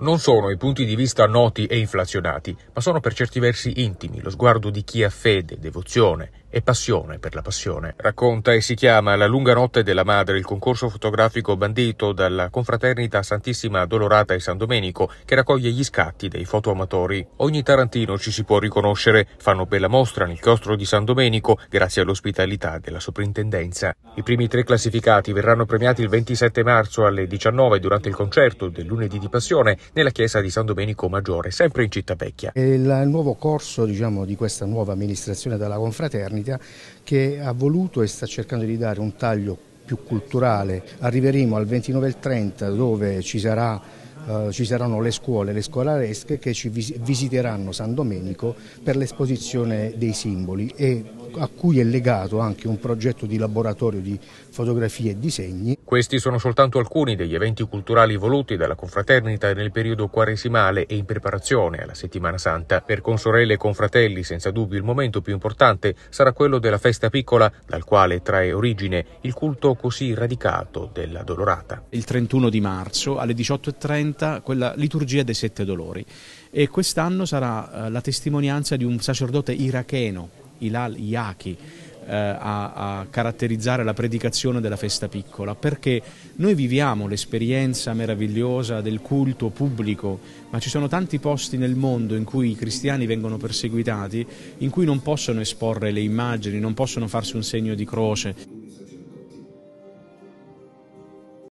non sono i punti di vista noti e inflazionati, ma sono per certi versi intimi, lo sguardo di chi ha fede, devozione e passione per la passione. Racconta e si chiama La lunga notte della madre, il concorso fotografico bandito dalla confraternita Santissima Dolorata e San Domenico, che raccoglie gli scatti dei fotoamatori. Ogni tarantino ci si può riconoscere, fanno bella mostra nel chiostro di San Domenico grazie all'ospitalità della soprintendenza. I primi tre classificati verranno premiati il 27 marzo alle 19 durante il concerto del lunedì di Passione nella chiesa di San Domenico Maggiore, sempre in Città Vecchia. È il nuovo corso diciamo, di questa nuova amministrazione della Confraternita che ha voluto e sta cercando di dare un taglio più culturale. Arriveremo al 29 e 30 dove ci sarà Uh, ci saranno le scuole, le scolaresche che ci vis- visiteranno San Domenico per l'esposizione dei simboli e a cui è legato anche un progetto di laboratorio di fotografie e disegni. Questi sono soltanto alcuni degli eventi culturali voluti dalla confraternita nel periodo quaresimale e in preparazione alla Settimana Santa. Per consorelle e confratelli, senza dubbio il momento più importante sarà quello della festa piccola, dal quale trae origine il culto così radicato della Dolorata. Il 31 di marzo alle 18.30 quella liturgia dei sette dolori e quest'anno sarà eh, la testimonianza di un sacerdote iracheno Ilal Yaki eh, a, a caratterizzare la predicazione della festa piccola, perché noi viviamo l'esperienza meravigliosa del culto pubblico, ma ci sono tanti posti nel mondo in cui i cristiani vengono perseguitati, in cui non possono esporre le immagini, non possono farsi un segno di croce.